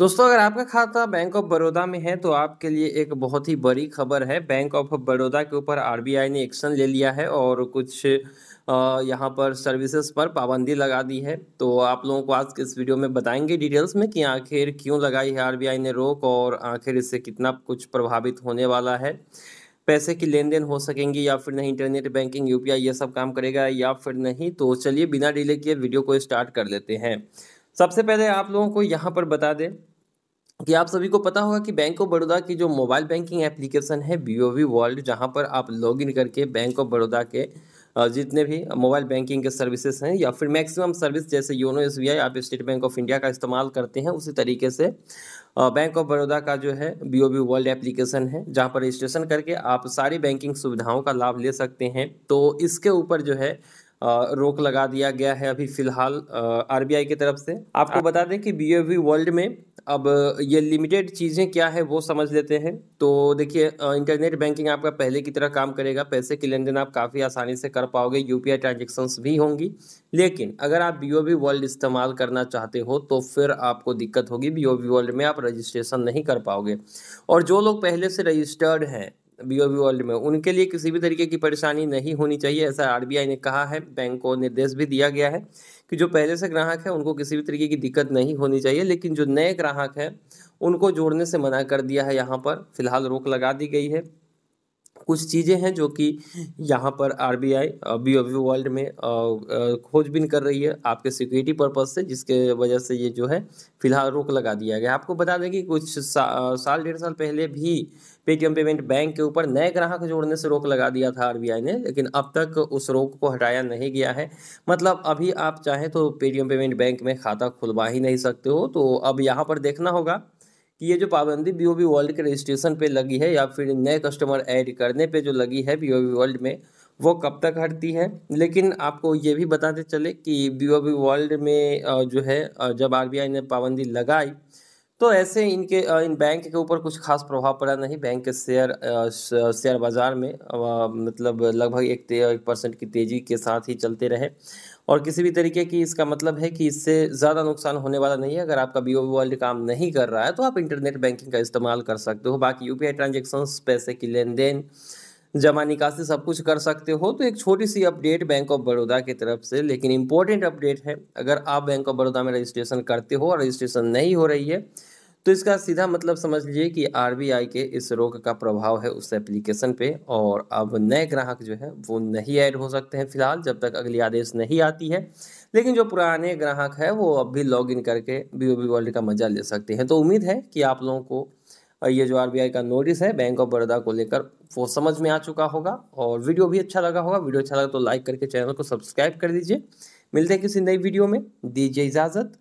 दोस्तों अगर आपका खाता बैंक ऑफ बड़ौदा में है तो आपके लिए एक बहुत ही बड़ी खबर है बैंक ऑफ बड़ौदा के ऊपर आरबीआई ने एक्शन ले लिया है और कुछ यहाँ पर सर्विसेज पर पाबंदी लगा दी है तो आप लोगों को आज के इस वीडियो में बताएंगे डिटेल्स में कि आखिर क्यों लगाई है आरबीआई ने रोक और आखिर इससे कितना कुछ प्रभावित होने वाला है पैसे की लेन देन हो सकेंगी या फिर नहीं इंटरनेट बैंकिंग यूपीआई ये सब काम करेगा या फिर नहीं तो चलिए बिना डिले किए वीडियो को स्टार्ट कर लेते हैं सबसे पहले आप लोगों को यहाँ पर बता दें कि आप सभी को पता होगा कि बैंक ऑफ बड़ौदा की जो मोबाइल बैंकिंग एप्लीकेशन है बी ओ वी वर्ल्ड जहाँ पर आप लॉगिन करके बैंक ऑफ बड़ौदा के जितने भी मोबाइल बैंकिंग के सर्विसेज हैं या फिर मैक्सिमम सर्विस जैसे योनो एस बी आई आप स्टेट बैंक ऑफ इंडिया का इस्तेमाल करते हैं उसी तरीके से बैंक ऑफ बड़ौदा का जो है B O B World application है जहाँ पर रजिस्ट्रेशन करके आप सारी बैंकिंग सुविधाओं का लाभ ले सकते हैं तो इसके ऊपर जो है रोक लगा दिया गया है अभी फिलहाल आरबीआई की तरफ से आपको हाँ। बता दें कि बीओवी वर्ल्ड में अब ये लिमिटेड चीज़ें क्या है वो समझ लेते हैं तो देखिए इंटरनेट बैंकिंग आपका पहले की तरह काम करेगा पैसे की लेन देन आप काफ़ी आसानी से कर पाओगे यू पी ट्रांजेक्शन्स भी होंगी लेकिन अगर आप बी ओ वर्ल्ड इस्तेमाल करना चाहते हो तो फिर आपको दिक्कत होगी बी ओ वर्ल्ड में आप रजिस्ट्रेशन नहीं कर पाओगे और जो लोग पहले से रजिस्टर्ड हैं बीओबी वर्ल्ड में उनके लिए किसी भी तरीके की परेशानी नहीं होनी चाहिए ऐसा आरबीआई ने कहा है बैंक को निर्देश भी दिया गया है कि जो पहले से ग्राहक है उनको किसी भी तरीके की दिक्कत नहीं होनी चाहिए लेकिन जो नए ग्राहक हैं उनको जोड़ने से मना कर दिया है यहाँ पर फिलहाल रोक लगा दी गई है कुछ चीज़ें हैं जो कि यहाँ पर R B I O B World में खोजबीन कर रही है आपके सिक्योरिटी पर्पज से जिसके वजह से ये जो है फिलहाल रोक लगा दिया गया आपको बता दें कि कुछ सा, साल डेढ़ साल पहले भी पेटीएम पेमेंट बैंक के ऊपर नए ग्राहक जोड़ने से रोक लगा दिया था आरबीआई ने लेकिन अब तक उस रोक को हटाया नहीं गया है मतलब अभी आप चाहें तो पेटीएम पेमेंट बैंक में खाता खुलवा ही नहीं सकते हो तो अब यहाँ पर देखना होगा कि ये जो पाबंदी बी ओ वर्ल्ड के रजिस्ट्रेशन पे लगी है या फिर नए कस्टमर ऐड करने पे जो लगी है बी वर्ल्ड में वो कब तक हटती है लेकिन आपको ये भी बताते चले कि बी वर्ल्ड में जो है जब आर बी आई ने पाबंदी लगाई तो ऐसे इनके इन बैंक के ऊपर कुछ खास प्रभाव पड़ा नहीं बैंक के शेयर शेयर बाज़ार में मतलब लगभग एक परसेंट की तेज़ी के साथ ही चलते रहे और किसी भी तरीके की इसका मतलब है कि इससे ज़्यादा नुकसान होने वाला नहीं है अगर आपका बी वर्ल्ड काम नहीं कर रहा है तो आप इंटरनेट बैंकिंग का इस्तेमाल कर सकते हो बाकी यू पी पैसे की लेन देन जमा निकासी सब कुछ कर सकते हो तो एक छोटी सी अपडेट बैंक ऑफ बड़ौदा की तरफ से लेकिन इम्पोर्टेंट अपडेट है अगर आप बैंक ऑफ बड़ौदा में रजिस्ट्रेशन करते हो और रजिस्ट्रेशन नहीं हो रही है तो इसका सीधा मतलब समझ लीजिए कि आरबीआई के इस रोग का प्रभाव है उस एप्लीकेशन पे और अब नए ग्राहक जो है वो नहीं ऐड हो सकते हैं फिलहाल जब तक अगली आदेश नहीं आती है लेकिन जो पुराने ग्राहक है वो अब भी लॉग इन करके बी ओ वर्ल्ड का मजा ले सकते हैं तो उम्मीद है कि आप लोगों को ये जो आर का नोटिस है बैंक ऑफ बड़ौदा को लेकर वो समझ में आ चुका होगा और वीडियो भी अच्छा लगा होगा वीडियो अच्छा लगा तो लाइक करके चैनल को सब्सक्राइब कर दीजिए मिलते हैं किसी नई वीडियो में दीजिए इजाज़त